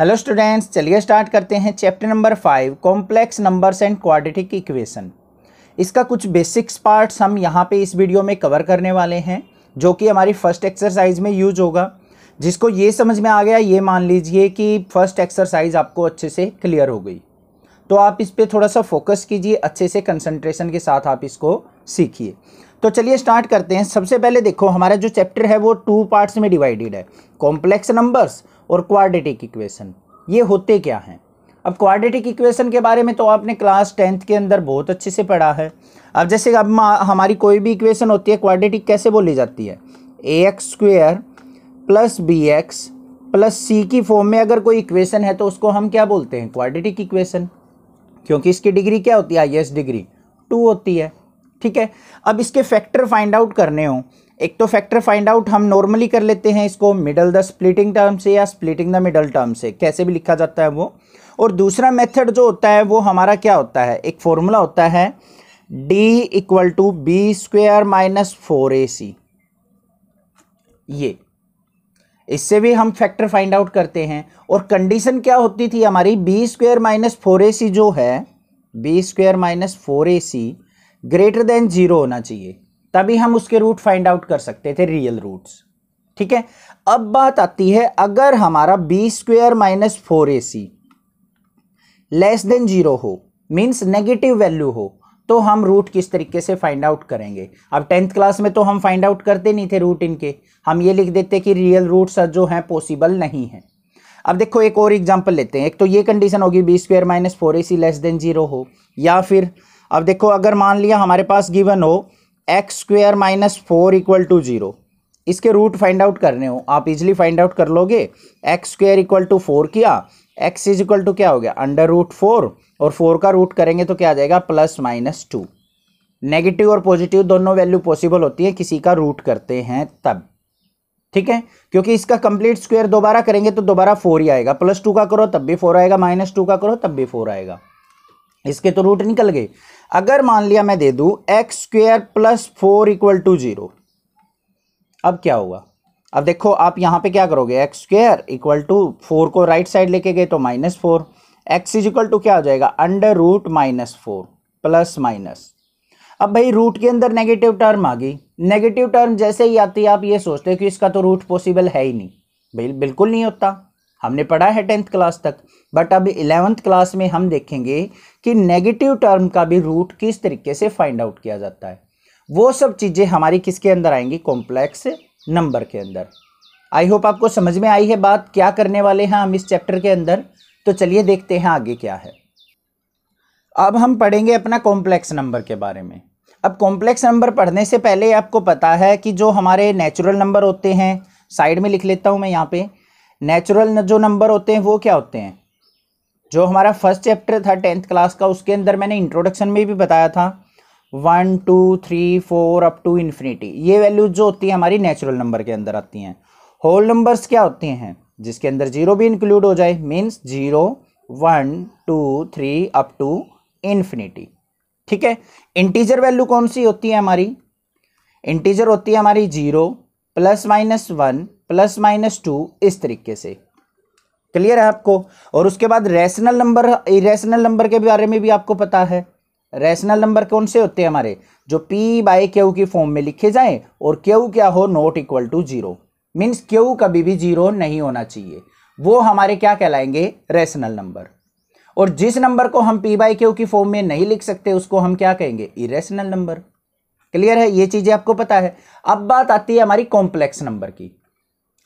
hello students चलिए start करते हैं chapter number five complex numbers and quadratic equation इसका कुछ बेसिक्स पार्ट्स हम यहाँ पे इस वीडियो में कवर करने वाले हैं जो कि हमारी फर्स्ट एक्सरसाइज में यूज होगा जिसको ये समझ में आ गया ये मान लीजिए कि फर्स्ट एक्सरसाइज आपको अच्छे से क्लियर हो गई तो आप इस पर थोड़ा सा फोकस कीजिए अच्छे से कंसनट्रेशन के साथ आप इसको सीखिए तो चलिए स्टार्ट करते हैं सबसे पहले देखो हमारा जो चैप्टर है वो टू पार्ट्स में डिवाइडेड है कॉम्प्लेक्स नंबर्स और क्वाड्रेटिक इक्वेशन ये होते क्या हैं अब क्वाड्रेटिक इक्वेशन के बारे में तो आपने क्लास टेंथ के अंदर बहुत अच्छे से पढ़ा है अब जैसे अब हमारी कोई भी इक्वेशन होती है क्वाड्रेटिक कैसे बोली जाती है A X square plus B X plus C की फॉर्म में अगर कोई इक्वेशन है तो उसको हम क्या बोलते हैं क्वाड्रेटिक इक्वेशन क्योंकि इसकी डिग्री क्या होती है हाइएस्ट डिग्री टू होती है ठीक है अब इसके फैक्टर फाइंड आउट करने हो एक तो फैक्टर फाइंड आउट हम नॉर्मली कर लेते हैं इसको मिडल द स्प्लिटिंग टर्म से या स्प्लिटिंग द मिडल टर्म से कैसे भी लिखा जाता है वो और दूसरा मेथड जो होता है वो हमारा क्या होता है एक फॉर्मूला होता है D equal to B square minus four A C ये इससे भी हम फैक्टर फाइंड आउट करते हैं और कंडीशन क्या होती थी हमारी बी स्क्वेयर माइनस फोर ए सी जो है बी स्क्वेयर माइनस फोर ए सी ग्रेटर देन ज़ीरो होना चाहिए तभी हम उसके रूट फाइंड आउट कर सकते थे रियल रूट्स ठीक है अब बात आती है अगर हमारा बी स्क्वेयर माइनस फोर ए सी लेस देन जीरो हो मीन्स नेगेटिव वैल्यू हो तो हम रूट किस तरीके से फाइंड आउट करेंगे अब टेंथ क्लास में तो हम फाइंड आउट करते नहीं थे रूट इनके हम ये लिख देते कि रियल रूट्स जो हैं पॉसिबल नहीं है अब देखो एक और एग्जांपल लेते हैं एक तो ये कंडीशन होगी बी स्क्वेयर माइनस फोर ए सी लेस देन जीरो हो या फिर अब देखो अगर मान लिया हमारे पास गिवन हो x square minus four equal to zero इसके रूट फाइंड आउट करने हो आप इजिली फाइंड आउट कर लोगे x square equal to four किया एक्स इज इक्वल टू क्या हो गया अंडर रूट फोर और फोर का रूट करेंगे तो क्या आ जाएगा प्लस माइनस टू नेगेटिव और पॉजिटिव दोनों वैल्यू पॉसिबल होती है किसी का रूट करते हैं तब ठीक है क्योंकि इसका कंप्लीट स्क्वेयर दोबारा करेंगे तो दोबारा फोर ही आएगा प्लस टू का करो तब भी फोर आएगा माइनस टू का करो तब भी फोर आएगा इसके तो रूट निकल गए अगर मान लिया मैं दे दूं x square plus four equal to zero अब क्या होगा अब देखो आप यहाँ पे क्या करोगे x square equal to four को राइट साइड लेके गए तो minus four x is equal to क्या हो जाएगा under root minus four plus minus अब भाई रूट के अंदर नेगेटिव टर्म आ गई नेगेटिव टर्म जैसे ही आती है आप ये सोचते हो कि इसका तो रूट पॉसिबल है ही नहीं भाई बिल्कुल नहीं होता हमने पढ़ा है टेंथ क्लास तक बट अब इलेवंथ क्लास में हम देखेंगे कि नेगेटिव टर्म का भी रूट किस तरीके से फाइंड आउट किया जाता है वो सब चीज़ें हमारी किसके अंदर आएंगी कॉम्प्लेक्स नंबर के अंदर आई होप आपको समझ में आई है बात क्या करने वाले हैं हम इस चैप्टर के अंदर तो चलिए देखते हैं आगे क्या है अब हम पढ़ेंगे अपना कॉम्प्लेक्स नंबर के बारे में अब कॉम्प्लेक्स नंबर पढ़ने से पहले आपको पता है कि जो हमारे नेचुरल नंबर होते हैं साइड में लिख लेता हूँ मैं यहाँ पे नेचुरल जो नंबर होते हैं वो क्या होते हैं जो हमारा फर्स्ट चैप्टर था टेंथ क्लास का उसके अंदर मैंने इंट्रोडक्शन में भी बताया था one two three four up to infinity ये वैल्यूज जो होती है हमारी नेचुरल नंबर के अंदर आती हैं होल नंबर्स क्या होते हैं जिसके अंदर जीरो भी इंक्लूड हो जाए means zero one two three up to infinity ठीक है इंटीजर वैल्यू कौन सी होती है हमारी इंटीजर होती है हमारी zero plus minus one plus minus two इस तरीके से क्लियर है आपको और उसके बाद रैशनल नंबर इरेशनल नंबर के बारे में भी आपको पता है रैशनल नंबर कौन से होते हैं हमारे जो पी बाय क्यू की फॉर्म में लिखे जाएं और क्यू क्या हो not equal to zero means q कभी भी जीरो नहीं होना चाहिए वो हमारे क्या कहलाएंगे रैशनल नंबर और जिस नंबर को हम पी बाय क्यू की फॉर्म में नहीं लिख सकते उसको हम क्या कहेंगे इरेशनल नंबर क्लियर है ये चीज़ें आपको पता है अब बात आती है हमारी कॉम्प्लेक्स नंबर की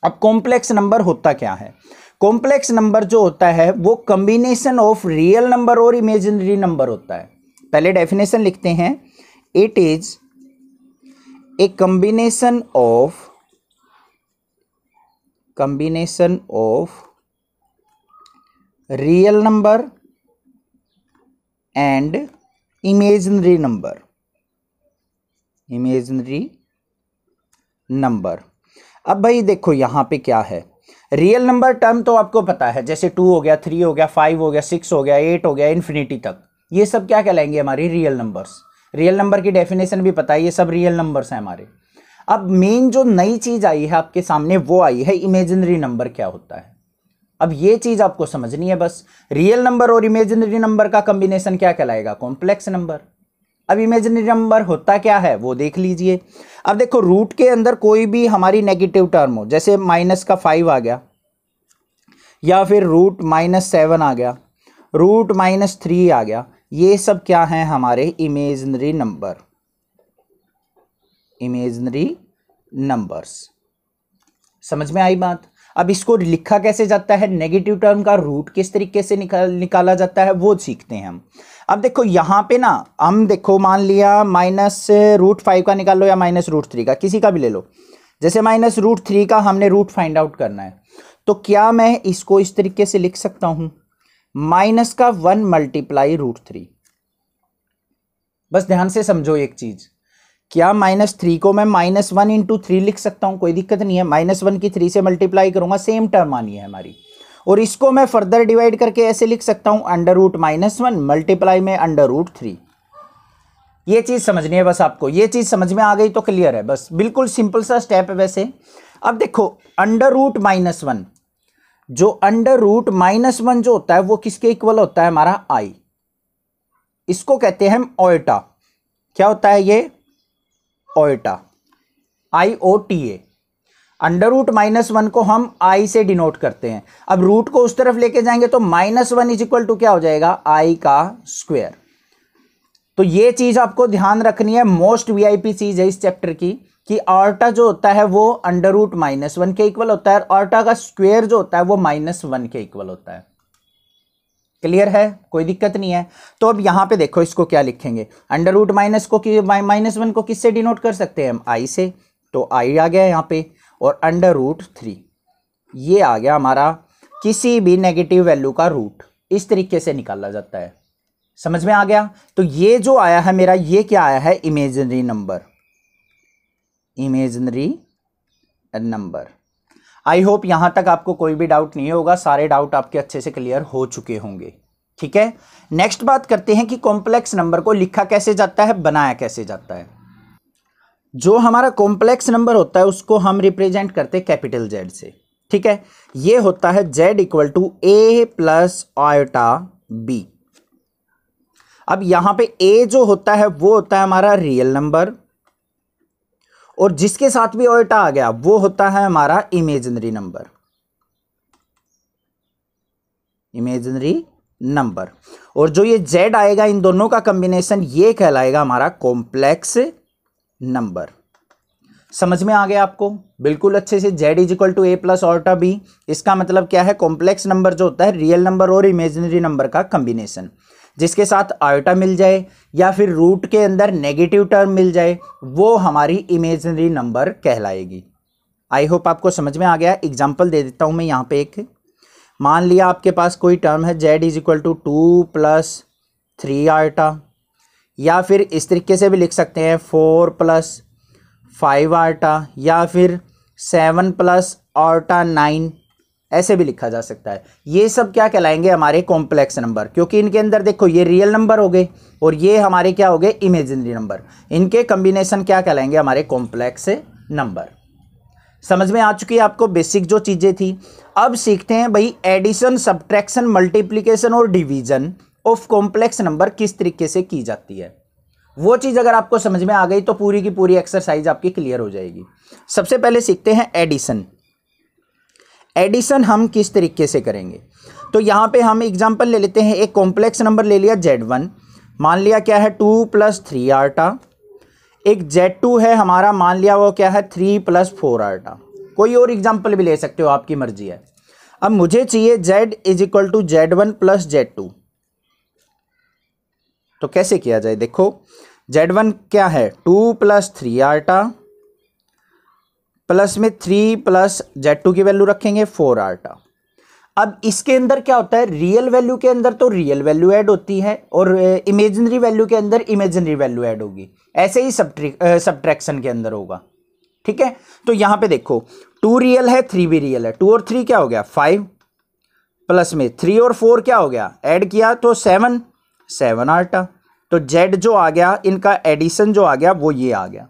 अब कॉम्प्लेक्स नंबर होता क्या है कॉम्प्लेक्स नंबर जो होता है वो कम्बिनेशन ऑफ रियल नंबर और इमेजिनरी नंबर होता है पहले डेफिनेशन लिखते हैं it is a combination of combination of real number and imaginary number imaginary number अब भाई देखो यहाँ पे क्या है रियल नंबर टर्म तो आपको पता है जैसे टू हो गया थ्री हो गया फाइव हो गया सिक्स हो गया एट हो गया इन्फिनिटी तक ये सब क्या कहलाएंगे हमारी रियल नंबर्स रियल नंबर की डेफिनेशन भी पता है ये सब रियल नंबर्स हैं हमारे अब मेन जो नई चीज़ आई है आपके सामने वो आई है इमेजिनरी नंबर क्या होता है अब ये चीज़ आपको समझनी है बस रियल नंबर और इमेजिनरी नंबर का कॉम्बिनेशन क्या कहलाएगा कॉम्प्लेक्स नंबर अब इमेजनरी नंबर होता क्या है वो देख लीजिए अब देखो रूट के अंदर कोई भी हमारी नेगेटिव टर्म हो जैसे माइनस का फाइव आ गया या फिर रूट माइनस सेवन आ गया रूट माइनस थ्री आ गया ये सब क्या हैं हमारे इमेजनरी नंबर इमेजनरी नंबर्स समझ में आई बात अब इसको लिखा कैसे जाता है नेगेटिव टर्म का रूट किस तरीके से निकाल निकाला जाता है वो सीखते हैं हम अब देखो यहाँ पे ना हम देखो मान लिया माइनस रूट फाइव का निकाल लो या माइनस रूट थ्री का किसी का भी ले लो जैसे माइनस रूट थ्री का हमने रूट फाइंड आउट करना है तो क्या मैं इसको इस तरीके से लिख सकता हूँ माइनस का वन मल्टीप्लाई रूट थ्री बस ध्यान से समझो एक चीज़ क्या माइनस थ्री को मैं माइनस वन इंटू थ्री लिख सकता हूँ कोई दिक्कत नहीं है माइनस वन की थ्री से मल्टीप्लाई करूंगा सेम टर्म आनी है हमारी और इसको मैं फर्दर डिवाइड करके ऐसे लिख सकता हूं under root minus one multiply में अंडर रूट थ्री ये चीज़ समझनी है बस आपको ये चीज़ समझ में आ गई तो क्लियर है बस बिल्कुल सिंपल सा स्टेप है वैसे अब देखो अंडर रूट माइनस वन जो अंडर रूट माइनस वन जो होता है वो किसके इक्वल होता है हमारा आई इसको कहते हैं हम ओयटा क्या होता है ये iota I O T A under root minus one को हम आई से डिनोट करते हैं अब रूट को उस तरफ लेके जाएंगे तो minus one is equal to क्या हो जाएगा आई का स्क्वेयर तो ये चीज़ आपको ध्यान रखनी है मोस्ट वीआईपी चीज़ है इस चैप्टर की कि आर्टा जो होता है वो अंडर रूट माइनस वन के इक्वल होता है और ऑर्टा का स्क्वेयर जो होता है वो माइनस वन के इक्वल होता है क्लियर है कोई दिक्कत नहीं है तो अब यहां पे देखो इसको क्या लिखेंगे अंडर रूट माइनस को माइनस वन को किससे डिनोट कर सकते हैं हम आई से तो आई आ गया यहां पे और अंडर रूट थ्री ये आ गया हमारा किसी भी नेगेटिव वैल्यू का रूट इस तरीके से निकाला जाता है समझ में आ गया तो ये जो आया है मेरा ये क्या आया है imaginary number imaginary number I hope यहां तक आपको कोई भी डाउट नहीं होगा सारे डाउट आपके अच्छे से क्लियर हो चुके होंगे ठीक है नेक्स्ट बात करते हैं कि कॉम्प्लेक्स नंबर को लिखा कैसे जाता है बनाया कैसे जाता है जो हमारा कॉम्प्लेक्स नंबर होता है उसको हम रिप्रेजेंट करते हैं कैपिटल जेड से ठीक है ये होता है z equal to a plus iota b अब यहां पे ए जो होता है वो होता है हमारा रियल नंबर और जिसके साथ भी ऑयटा आ गया वो होता है हमारा इमेजनरी नंबर इमेजनरी नंबर और जो ये जेड आएगा इन दोनों का कॉम्बिनेशन ये कहलाएगा हमारा कॉम्प्लेक्स नंबर समझ में आ गया आपको बिल्कुल अच्छे से z is equal to a plus iota b इसका मतलब क्या है कॉम्प्लेक्स नंबर जो होता है रियल नंबर और इमेजिनरी नंबर का कम्बिनेशन जिसके साथ आयोटा मिल जाए या फिर रूट के अंदर नेगेटिव टर्म मिल जाए वो हमारी इमेजनरी नंबर कहलाएगी आई होप आपको समझ में आ गया एग्जाम्पल दे देता हूँ मैं यहाँ पे एक मान लिया आपके पास कोई टर्म है z is equal to two plus three iota या फिर इस तरीके से भी लिख सकते हैं फोर प्लस फाइव आटा या फिर सेवन प्लस आटा नाइन ऐसे भी लिखा जा सकता है ये सब क्या कहलाएंगे हमारे कॉम्प्लेक्स नंबर क्योंकि इनके अंदर देखो ये रियल नंबर हो गए और ये हमारे क्या हो गए इमेजिनरी नंबर इनके कम्बिनेशन क्या कहलाएंगे हमारे कॉम्प्लेक्स नंबर समझ में आ चुकी है आपको बेसिक जो चीज़ें थी अब सीखते हैं भाई एडिशन सब्ट्रैक्शन मल्टीप्लीकेशन और डिवीजन ऑफ कॉम्प्लेक्स नंबर किस तरीके से की जाती है वो चीज़ अगर आपको समझ में आ गई तो पूरी की पूरी एक्सरसाइज आपकी क्लियर हो जाएगी सबसे पहले सीखते हैं एडिशन एडिसन हम किस तरीके से करेंगे तो यहां पे हम एग्जांपल ले लेते हैं एक कॉम्प्लेक्स नंबर ले लिया जेड वन मान लिया क्या है टू प्लस थ्री आरटा एक जेड टू है हमारा मान लिया वो क्या है थ्री प्लस फोर आरटा कोई और एग्जाम्पल भी ले सकते हो आपकी मर्जी है अब मुझे चाहिए z is equal to z one plus z two तो कैसे किया जाए देखो जेड वन क्या है two plus three iota plus में थ्री प्लस जेड टू की वैल्यू रखेंगे फोर आरटा अब इसके अंदर क्या होता है रियल वैल्यू के अंदर तो रियल वैल्यू ऐड होती है और इमेजिनरी वैल्यू के अंदर इमेजिनरी वैल्यू ऐड होगी ऐसे ही सब्ट्रैक्शन के अंदर होगा ठीक है तो यहां पे देखो टू रियल है थ्री भी रियल है टू और थ्री क्या हो गया फाइव प्लस में थ्री और फोर क्या हो गया ऐड किया तो सेवन सेवन आरटा तो जेड जो आ गया इनका एडिशन जो आ गया वो ये आ गया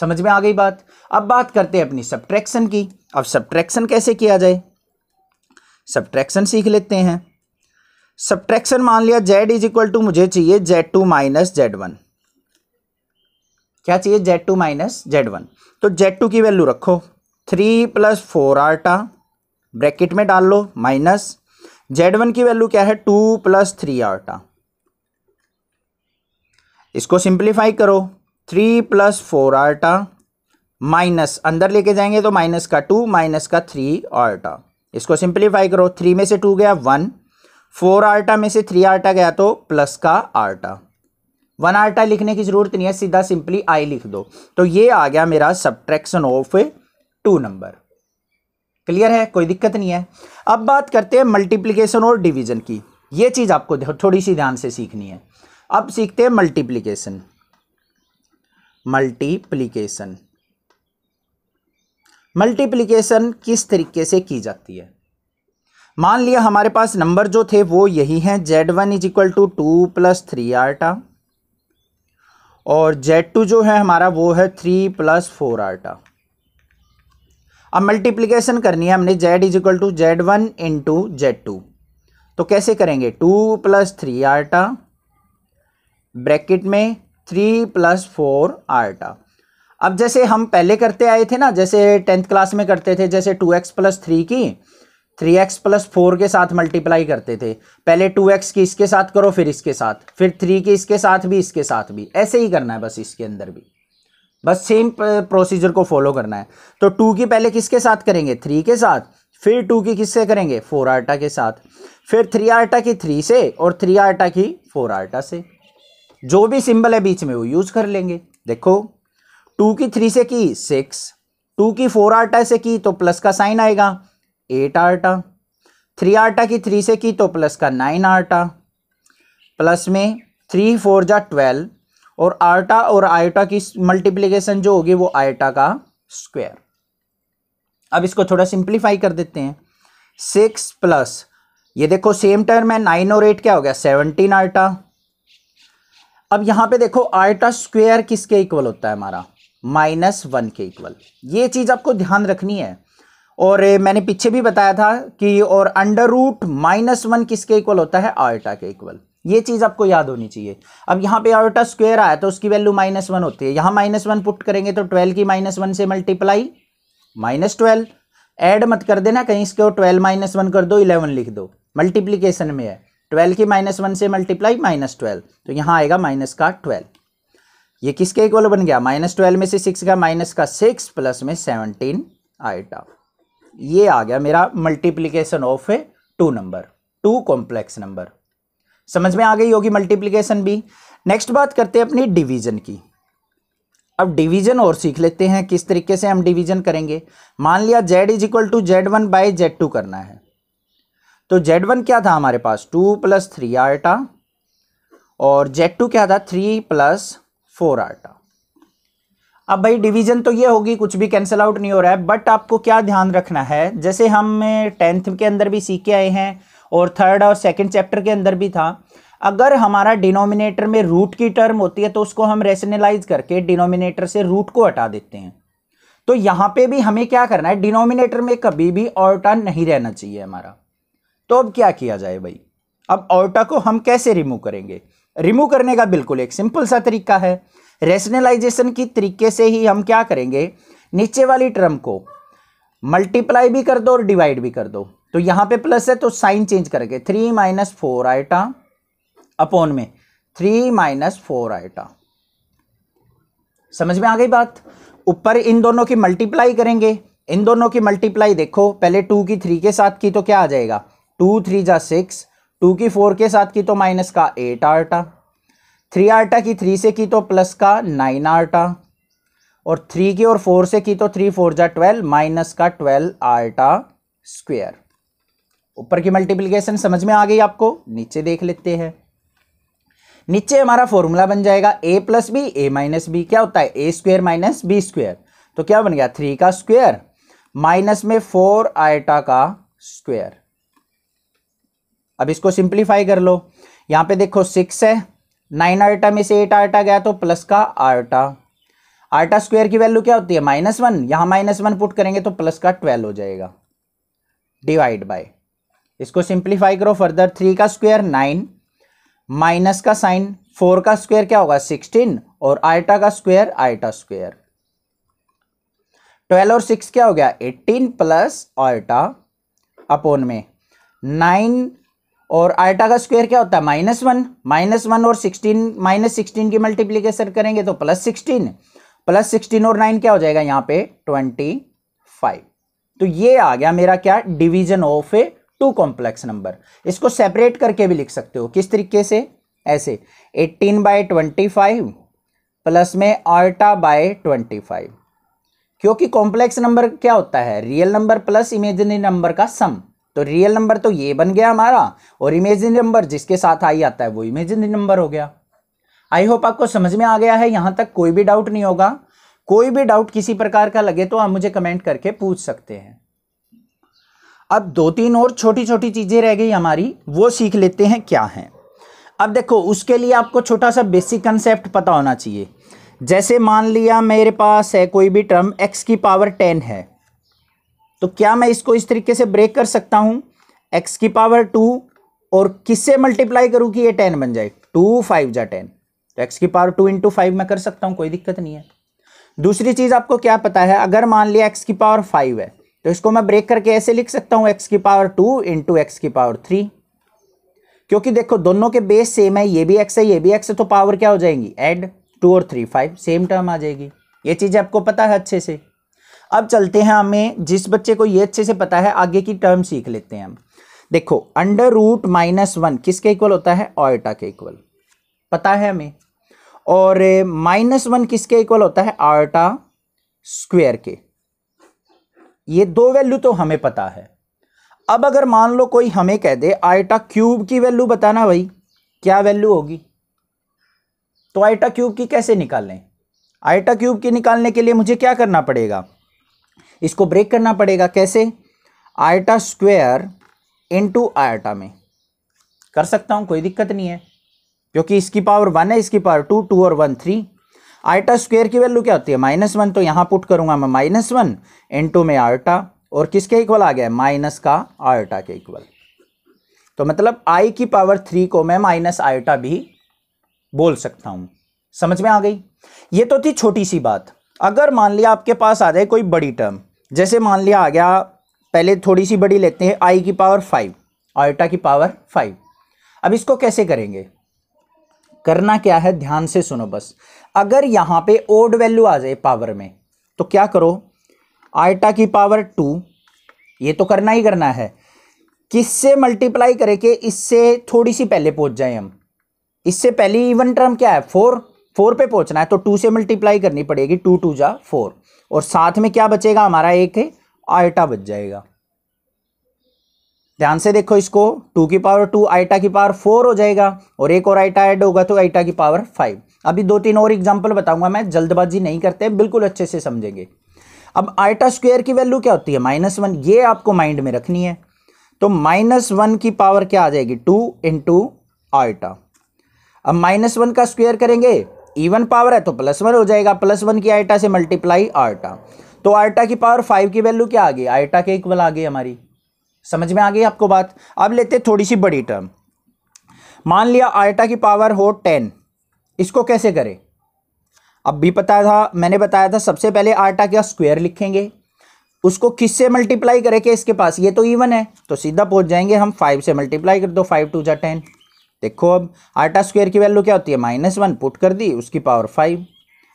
समझ में आ गई बात अब बात करते हैं अपनी सब्ट्रैक्शन की अब सब्ट्रैक्शन कैसे किया जाए सब्ट्रैक्शन सीख लेते हैं सब्ट्रैक्शन मान लिया जेड इज इक्वल टू मुझे चाहिए z two minus z one क्या चाहिए z two minus z one तो जेड टू की वैल्यू रखो three plus four iota bracket में डाल लो माइनस जेड वन की वैल्यू क्या है टू प्लस थ्री आटा इसको सिंप्लीफाई करो three plus four iota minus अंदर लेके जाएंगे तो माइनस का टू माइनस का थ्री आर्टा इसको सिंप्लीफाई करो थ्री में से टू गया वन फोर आर्टा में से थ्री आर्टा गया तो प्लस का आर्टा वन आर्टा लिखने की ज़रूरत नहीं है सीधा सिंपली आई लिख दो तो ये आ गया मेरा subtraction of two number clear है कोई दिक्कत नहीं है अब बात करते हैं मल्टीप्लीकेशन और डिवीजन की ये चीज़ आपको थोड़ी सी ध्यान से सीखनी है अब सीखते हैं मल्टीप्लीकेशन मल्टीप्लीकेशन मल्टीप्लीकेशन किस तरीके से की जाती है मान लिया हमारे पास नंबर जो थे वो यही हैं z one is equal to two plus three iota और जेड टू जो है हमारा वो है थ्री प्लस फोर आरटा अब मल्टीप्लीकेशन करनी है हमने z is equal to z one into z two तो कैसे करेंगे two plus three iota bracket में थ्री प्लस फोर आर्टा अब जैसे हम पहले करते आए थे ना जैसे टेंथ क्लास में करते थे जैसे टू एक्स प्लस थ्री की थ्री एक्स प्लस फोर के साथ मल्टीप्लाई करते थे पहले टू एक्स की इसके साथ करो फिर इसके साथ फिर थ्री की इसके साथ भी इसके साथ भी ऐसे ही करना है बस इसके अंदर भी बस सेम प्रोसीजर को फॉलो करना है तो टू की पहले किसके साथ करेंगे थ्री के साथ फिर टू की किससे करेंगे फोर आरटा के साथ फिर थ्री आर्टा की थ्री से और थ्री आर्टा की फोर आर्टा से जो भी सिंबल है बीच में वो यूज कर लेंगे देखो टू की थ्री से की सिक्स टू की फोर आटा से की तो प्लस का साइन आएगा एट आटा थ्री आटा की थ्री से की तो प्लस का नाइन आटा प्लस में थ्री फोर जा ट्वेल्व और आटा और आयोटा की मल्टीप्लीकेशन जो होगी वो आयोटा का स्क्वायर अब इसको थोड़ा सिंप्लीफाई कर देते हैं सिक्स प्लस ये देखो सेम टर्म है नाइन और एट क्या हो गया सेवनटीन आटा अब यहां पे देखो आयटा स्क्वेयर किसके इक्वल होता है हमारा माइनस वन के इक्वल ये चीज आपको ध्यान रखनी है और मैंने पीछे भी बताया था कि और अंडर रूट माइनस वन किसके इक्वल होता है आयटा के इक्वल ये चीज़ आपको याद होनी चाहिए अब यहां पे आयटा स्क्वेयर आया तो उसकी वैल्यू माइनस वन होती है यहां माइनस वन पुट करेंगे तो ट्वेल्व की माइनस वन से मल्टीप्लाई माइनस ट्वेल्व एड मत कर देना कहीं इसके ट्वेल्व माइनस वन कर दो इलेवन लिख दो मल्टीप्लीकेशन में है ट्वेल्व की माइनस वन से मल्टीप्लाई माइनस ट्वेल्व तो यहाँ आएगा माइनस का ट्वेल्व ये किसके इक्वल बन गया माइनस ट्वेल्व में से सिक्स का माइनस का सिक्स प्लस में सेवनटीन आइटा ये आ गया मेरा multiplication of two number two complex number समझ में आ गई होगी मल्टीप्लीकेशन भी नेक्स्ट बात करते हैं अपनी डिवीजन की अब डिवीजन और सीख लेते हैं किस तरीके से हम डिवीजन करेंगे मान लिया z is equal to z one by z two करना है तो जेड वन क्या था हमारे पास टू प्लस थ्री आर्टा और जेड टू क्या था थ्री प्लस फोर आर्टा अब भाई डिवीजन तो ये होगी कुछ भी कैंसिल आउट नहीं हो रहा है बट आपको क्या ध्यान रखना है जैसे हम टेंथ के अंदर भी सीख के आए हैं और थर्ड और सेकंड चैप्टर के अंदर भी था अगर हमारा डिनोमिनेटर में रूट की टर्म होती है तो उसको हम रेशनलाइज करके डिनोमिनेटर से रूट को हटा देते हैं तो यहाँ पे भी हमें क्या करना है डिनोमिनेटर में कभी भी ऑर्टा नहीं रहना चाहिए हमारा तो अब क्या किया जाए भाई अब ऑर्टा को हम कैसे रिमूव करेंगे रिमूव करने का बिल्कुल एक सिंपल सा तरीका है रेशनलाइजेशन की तरीके से ही हम क्या करेंगे नीचे वाली टर्म को मल्टीप्लाई भी कर दो और डिवाइड भी कर दो तो यहाँ पे प्लस है तो साइन चेंज करके three minus four iota upon में थ्री माइनस फोर आइटा समझ में आ गई बात ऊपर इन दोनों की मल्टीप्लाई करेंगे इन दोनों की मल्टीप्लाई देखो पहले टू की थ्री के साथ की तो क्या आ जाएगा टू थ्री जा सिक्स टू की फोर के साथ की तो माइनस का एट आर्टा थ्री आर्टा की थ्री से की तो प्लस का नाइन आर्टा और थ्री की और फोर से की तो थ्री फोर जा ट्वेल्व माइनस का ट्वेल्व आर्टा स्क्वेयर ऊपर की मल्टीप्लीकेशन समझ में आ गई आपको नीचे देख लेते हैं नीचे हमारा फॉर्मूला बन जाएगा a plus b a minus b क्या होता है a square minus b square तो क्या बन गया थ्री का स्क्वेयर माइनस में फोर आयटा का स्क्वेयर अब इसको सिंप्लीफाई कर लो यहाँ पे देखो सिक्स है नाइन आर्टा में से एट आर्टा गया तो प्लस का आर्टा आर्टा स्क्वायर की वैल्यू क्या होती है माइनस वन यहाँ माइनस वन पुट करेंगे तो प्लस का ट्वेल्व हो जाएगा डिवाइड बाय इसको सिंप्लीफाई करो फर्दर थ्री का स्क्वायर नाइन माइनस का साइन फोर का स्क्वायर क्या होगा सिक्सटीन और आर्टा का स्क्वायर आर्टा स्क्वायर ट्वेल्व और सिक्स क्या हो गया एट्टीन प्लस आर्टा अपोन में नाइन और आल्टा का स्क्वायर क्या होता है माइनस वन माइनस वन और सिक्सटीन माइनस सिक्सटीन की मल्टीप्लीकेशन करेंगे तो प्लस सिक्सटीन प्लस सिक्सटीन और नाइन क्या हो जाएगा यहाँ पे ट्वेंटी फाइव तो ये आ गया मेरा क्या division of a two complex number इसको सेपरेट करके भी लिख सकते हो किस तरीके से ऐसे eighteen by twenty five plus में आल्टा बाय ट्वेंटी फाइव क्योंकि कॉम्प्लेक्स नंबर क्या होता है real number plus imaginary number का सम तो रियल नंबर तो ये बन गया हमारा और इमेजिन नंबर जिसके साथ आई आता है वो इमेजिन नंबर हो गया आई होप आपको समझ में आ गया है यहाँ तक कोई भी डाउट नहीं होगा कोई भी डाउट किसी प्रकार का लगे तो आप मुझे कमेंट करके पूछ सकते हैं अब दो तीन और छोटी छोटी चीज़ें रह गई हमारी वो सीख लेते हैं क्या हैं अब देखो उसके लिए आपको छोटा सा बेसिक कंसेप्ट पता होना चाहिए जैसे मान लिया मेरे पास है कोई भी टर्म एक्स की पावर टेन है तो क्या मैं इसको इस तरीके से ब्रेक कर सकता हूं एक्स की पावर टू और किससे मल्टीप्लाई करूँ कि ये टेन बन जाए टू फाइव जा टेन तो एक्स की पावर टू इंटू फाइव मैं कर सकता हूं कोई दिक्कत नहीं है दूसरी चीज़ आपको क्या पता है अगर मान लिया एक्स की पावर फाइव है तो इसको मैं ब्रेक करके ऐसे लिख सकता हूं एक्स की पावर टू इंटू एक्स की पावर थ्री क्योंकि देखो दोनों के बेस सेम है ये भी एक्स है ये भी एक्स है तो पावर क्या हो जाएंगी एड टू और थ्री फाइव सेम टर्म आ जाएगी ये चीज़ आपको पता है अच्छे से अब चलते हैं हमें जिस बच्चे को ये अच्छे से पता है आगे की टर्म सीख लेते हैं हम देखो अंडर रूट माइनस वन किसके इक्वल होता है ऑयटा के इक्वल पता है हमें और माइनस वन किसके इक्वल होता है आर्टा स्क्वेयर के ये दो वैल्यू तो हमें पता है अब अगर मान लो कोई हमें कह दे आयटा क्यूब की वैल्यू बताना भाई क्या वैल्यू होगी तो आइटा क्यूब की कैसे निकालें आइटा क्यूब की निकालने के लिए मुझे क्या करना पड़ेगा इसको ब्रेक करना पड़ेगा कैसे आयटा स्क्वेयर टू आयटा में कर सकता हूँ कोई दिक्कत नहीं है क्योंकि इसकी पावर वन है इसकी पावर टू टू और वन थ्री आयटा स्क्वेयर की वैल्यू क्या होती है माइनस वन तो यहाँ पुट करूँगा मैं माइनस वन इंटू में आयटा और किसके इक्वल आ गया माइनस का आयटा के इक्वल तो मतलब आई की पावर थ्री को मैं माइनस आयटा भी बोल सकता हूँ समझ में आ गई ये तो थी छोटी सी बात अगर मान लिया आपके पास आ जाए कोई बड़ी टर्म जैसे मान लिया आ गया पहले थोड़ी सी बड़ी लेते हैं आई की पावर फाइव आयोटा की पावर फाइव अब इसको कैसे करेंगे करना क्या है ध्यान से सुनो बस अगर यहाँ पे ओड वैल्यू आ जाए पावर में तो क्या करो आयटा की पावर टू ये तो करना ही करना है किससे मल्टीप्लाई कि इससे थोड़ी सी पहले पहुँच जाए हम इससे पहली इवन टर्म क्या है फोर फोर पे पहुंचना है तो टू से मल्टीप्लाई करनी पड़ेगी टू टू जा फोर और साथ में क्या बचेगा हमारा एक है आयटा बच जाएगा ध्यान से देखो इसको टू की पावर टू आइटा की पावर फोर हो जाएगा और एक और आइटा ऐड होगा तो आइटा की पावर फाइव अभी दो तीन और एग्जाम्पल बताऊंगा मैं जल्दबाजी नहीं करते बिल्कुल अच्छे से समझेंगे अब आइटा स्क्वेयर की वैल्यू क्या होती है माइनस वन ये आपको माइंड में रखनी है तो माइनस वन की पावर क्या आ जाएगी टू इंटू आइटा अब माइनस वन का स्क्वेयर करेंगे इवन पावर है तो प्लस वन हो जाएगा प्लस वन की आइटा से मल्टीप्लाई आर्टा तो आर्टा की पावर फाइव की वैल्यू क्या आ गई आइटा के इक्वल आ गई हमारी समझ में आ गई आपको बात अब लेते थोड़ी सी बड़ी टर्म मान लिया आइटा की पावर हो टेन इसको कैसे करें अब भी पता था मैंने बताया था सबसे पहले आटा का स्क्वेयर लिखेंगे उसको किस से मल्टीप्लाई करें कि इसके पास ये तो इवन है तो सीधा पहुंच जाएंगे हम फाइव से मल्टीप्लाई कर दो फाइव टू जा टेन देखो अब आटा स्क्वायर की वैल्यू क्या होती है माइनस वन पुट कर दी उसकी पावर फाइव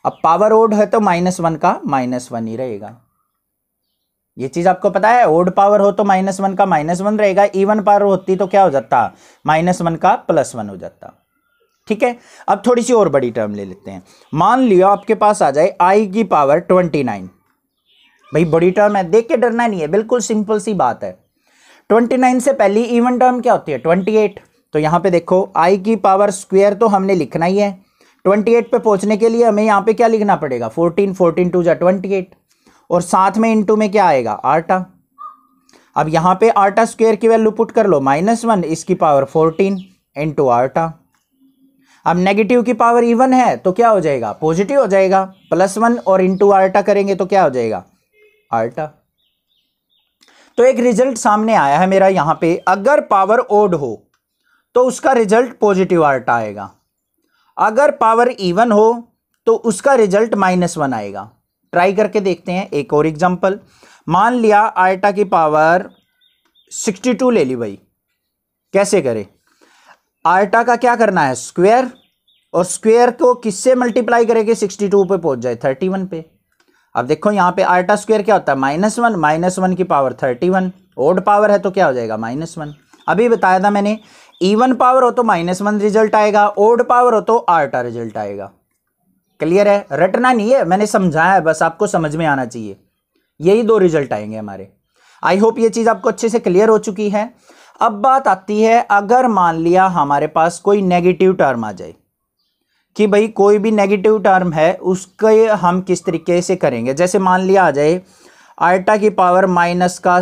अब पावर ओड है तो माइनस वन का माइनस वन ही रहेगा ये चीज़ आपको पता है ओड पावर हो तो माइनस वन का माइनस वन रहेगा इवन पावर होती तो क्या हो जाता माइनस वन का प्लस वन हो जाता ठीक है अब थोड़ी सी और बड़ी टर्म ले लेते हैं मान लियो आपके पास आ जाए आई की पावर ट्वेंटी नाइन भाई बड़ी टर्म है देख के डरना नहीं है बिल्कुल सिंपल सी बात है ट्वेंटी नाइन से पहली इवन टर्म क्या होती है ट्वेंटी एट तो यहाँ पे देखो आई की पावर स्क्वेयर तो हमने लिखना ही है ट्वेंटी एट पर पहुँचने के लिए हमें यहाँ पे क्या लिखना पड़ेगा फोर्टीन फोर्टीन टू जै ट्वेंटी एट और साथ में इंटू में क्या आएगा आटा अब यहाँ पे आटा स्क्वेयर की वैल्यू पुट कर लो माइनस वन इसकी पावर फोर्टीन इंटू आटा अब नेगेटिव की पावर इवन है तो क्या हो जाएगा पॉजिटिव हो जाएगा प्लस वन और इंटू आल्टा करेंगे तो क्या हो जाएगा आल्टा तो एक रिजल्ट सामने आया है मेरा यहाँ पे अगर पावर ओड हो तो उसका रिजल्ट पॉजिटिव आर्ट आएगा अगर पावर इवन हो तो उसका रिजल्ट माइनस वन आएगा ट्राई करके देखते हैं एक और एग्जांपल मान लिया आर्टा की पावर सिक्सटी टू ले ली भाई कैसे करें आर्टा का क्या करना है स्क्वेयर और स्क्वेयर को किससे मल्टीप्लाई करेंगे सिक्सटी टू पर पहुंच जाए थर्टी वन पे अब देखो यहाँ पे आर्टा स्क्वेयर क्या होता है माइनस वन माइनस वन की power thirty one odd power है तो क्या हो जाएगा माइनस वन अभी बताया था मैंने इवन e पावर हो तो माइनस वन रिजल्ट आएगा ओड पावर हो तो आर्टा रिजल्ट आएगा क्लियर है रटना नहीं है मैंने समझाया है बस आपको समझ में आना चाहिए यही दो रिजल्ट आएंगे हमारे आई होप ये चीज़ आपको अच्छे से क्लियर हो चुकी है अब बात आती है अगर मान लिया हमारे पास कोई नेगेटिव टर्म आ जाए कि भाई कोई भी नेगेटिव टर्म है उसके हम किस तरीके से करेंगे जैसे मान लिया आ जाए आर्टा की पावर माइनस का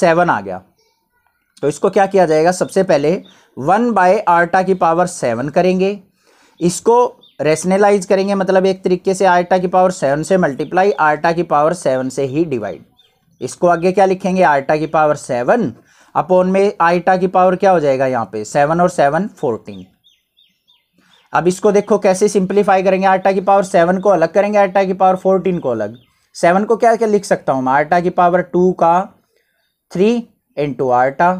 सेवन आ गया तो इसको क्या किया जाएगा सबसे पहले वन बाय आर्टा की पावर सेवन करेंगे इसको रेशनलाइज करेंगे मतलब एक तरीके से आर्टा की पावर सेवन से मल्टीप्लाई आर्टा की पावर सेवन से ही डिवाइड इसको आगे क्या लिखेंगे आर्टा की पावर सेवन अपोन में आर्टा की पावर क्या हो जाएगा यहाँ पे सेवन और सेवन फोर्टीन अब इसको देखो कैसे सिंप्लीफाई करेंगे आर्टा की पावर सेवन को अलग करेंगे आर्टा की पावर फोर्टीन को अलग सेवन को क्या क्या लिख सकता हूँ मैं आर्टा की पावर टू का थ्री इंटू आर्टा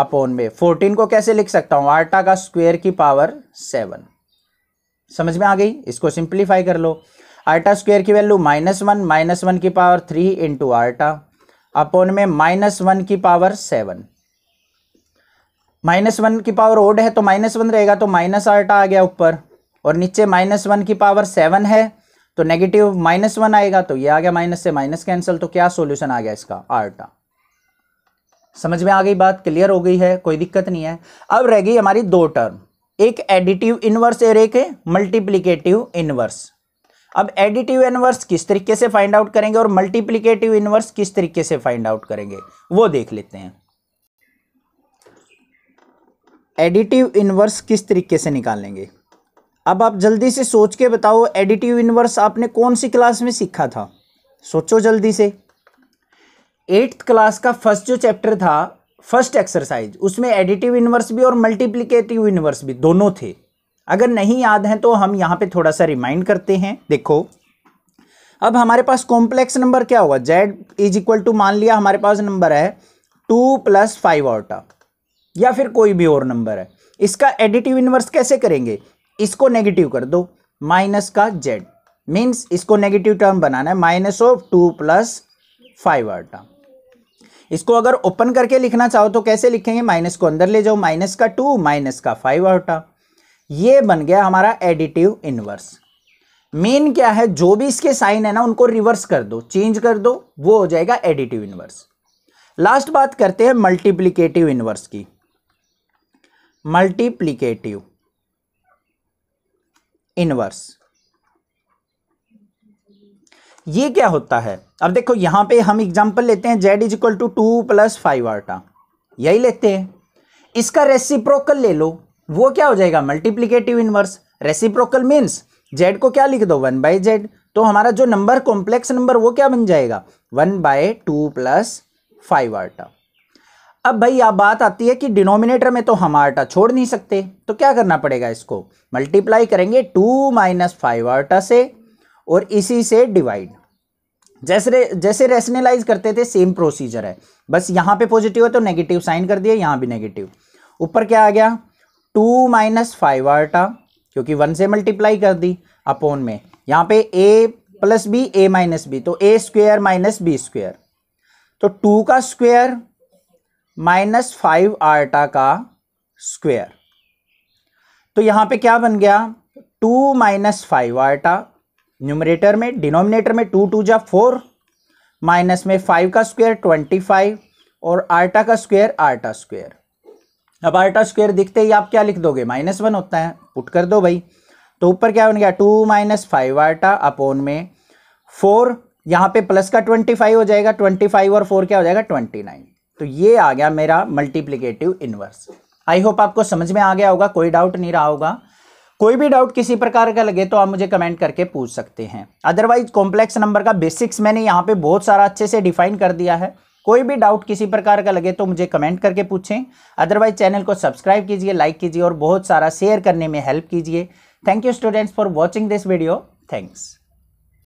अपोन में फोर्टीन को कैसे लिख सकता हूं आटा का स्क्वेयर की पावर सेवन समझ में आ गई इसको सिंप्लीफाई कर लो आटा स्क्वेयर की value minus one minus one की power three into iota upon में माइनस वन की पावर सेवन माइनस वन की पावर ओड है तो माइनस वन रहेगा तो माइनस आटा आ गया ऊपर और नीचे माइनस वन की पावर सेवन है तो नेगेटिव माइनस वन आएगा तो ये आ गया माइनस से माइनस कैंसिल तो क्या सॉल्यूशन आ गया इसका आटा समझ में आ गई बात क्लियर हो गई है कोई दिक्कत नहीं है अब रह गई हमारी दो टर्म एक एडिटिव इनवर्स और एक मल्टीप्लीकेटिव इनवर्स अब एडिटिव इनवर्स किस तरीके से फाइंड आउट करेंगे और मल्टीप्लीकेटिव इनवर्स किस तरीके से फाइंड आउट करेंगे वो देख लेते हैं एडिटिव इनवर्स किस तरीके से निकालेंगे अब आप जल्दी से सोच के बताओ एडिटिव इनवर्स आपने कौन सी क्लास में सीखा था सोचो जल्दी से एट्थ क्लास का फर्स्ट जो चैप्टर था फर्स्ट एक्सरसाइज उसमें एडिटिव इनवर्स भी और मल्टीप्लीकेटिव इनवर्स भी दोनों थे अगर नहीं याद हैं तो हम यहाँ पे थोड़ा सा रिमाइंड करते हैं देखो अब हमारे पास कॉम्प्लेक्स नंबर क्या हुआ जेड इज इक्वल टू मान लिया हमारे पास नंबर है टू प्लस फाइव ऑटा या फिर कोई भी और नंबर है इसका एडिटिव इनवर्स कैसे करेंगे इसको नेगेटिव कर दो माइनस का जेड मीन्स इसको नेगेटिव टर्म बनाना है minus of two plus five iota इसको अगर ओपन करके लिखना चाहो तो कैसे लिखेंगे माइनस को अंदर ले जाओ माइनस का टू माइनस का फाइव आउटा ये बन गया हमारा एडिटिव इनवर्स मेन क्या है जो भी इसके साइन है ना उनको रिवर्स कर दो चेंज कर दो वो हो जाएगा एडिटिव इनवर्स लास्ट बात करते हैं मल्टीप्लीकेटिव इनवर्स की मल्टीप्लीकेटिव इनवर्स ये क्या होता है अब देखो यहाँ पे हम एग्जाम्पल लेते हैं z is equal to two plus five iota यही लेते हैं इसका रेसिप्रोकल ले लो वो क्या हो जाएगा multiplicative inverse reciprocal means z को क्या लिख दो वन बाई जेड तो हमारा जो नंबर कॉम्प्लेक्स नंबर वो क्या बन जाएगा one by two plus five iota अब भाई आप बात आती है कि डिनोमिनेटर में तो हम आटा छोड़ नहीं सकते तो क्या करना पड़ेगा इसको मल्टीप्लाई करेंगे टू माइनस फाइव आटा से और इसी से डिवाइड जैसे जैसे रेशनलाइज करते थे सेम प्रोसीजर है बस यहां पे पॉजिटिव है तो नेगेटिव साइन कर दिया यहां भी नेगेटिव ऊपर क्या आ गया टू माइनस फाइव आरटा क्योंकि वन से मल्टीप्लाई कर दी अपोन में यहां पे a plus b a minus b तो a square minus b square तो टू का स्क्वेयर माइनस फाइव आरटा का स्क्वेयर तो यहां पे क्या बन गया two minus five iota numerator में डिनोमिनेटर में टू टू जा फोर माइनस में फाइव का स्क्वायर ट्वेंटी फाइव और आर्टा का स्क्वायर आर्टा स्क्वायर अब आर्टा स्क्वायर दिखते ही आप क्या लिख दोगे माइनस वन होता है पुट कर दो भाई तो ऊपर क्या बन गया two minus five iota upon में फोर यहाँ पे प्लस का ट्वेंटी फाइव हो जाएगा ट्वेंटी फाइव और फोर क्या हो जाएगा ट्वेंटी नाइन तो ये आ गया मेरा मल्टीप्लीकेटिव इन्वर्स आई होप आपको समझ में आ गया होगा कोई डाउट नहीं रहा होगा कोई भी डाउट किसी प्रकार का लगे तो आप मुझे कमेंट करके पूछ सकते हैं अदरवाइज कॉम्प्लेक्स नंबर का बेसिक्स मैंने यहाँ पे बहुत सारा अच्छे से डिफाइन कर दिया है कोई भी डाउट किसी प्रकार का लगे तो मुझे कमेंट करके पूछें अदरवाइज चैनल को सब्सक्राइब कीजिए लाइक कीजिए और बहुत सारा शेयर करने में हेल्प कीजिए thank you students for watching this video thanks